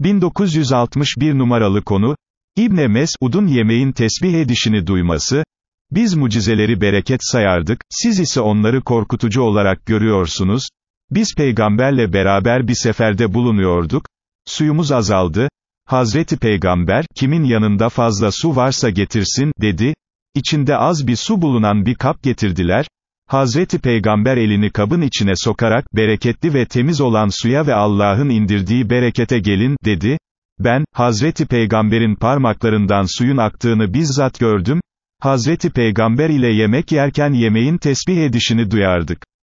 1961 numaralı konu, İbne Mesud'un yemeğin tesbih edişini duyması, biz mucizeleri bereket sayardık, siz ise onları korkutucu olarak görüyorsunuz, biz peygamberle beraber bir seferde bulunuyorduk, suyumuz azaldı, Hazreti Peygamber, kimin yanında fazla su varsa getirsin, dedi, içinde az bir su bulunan bir kap getirdiler, Hazreti Peygamber elini kabın içine sokarak, bereketli ve temiz olan suya ve Allah'ın indirdiği berekete gelin, dedi. Ben, Hazreti Peygamber'in parmaklarından suyun aktığını bizzat gördüm, Hazreti Peygamber ile yemek yerken yemeğin tesbih edişini duyardık.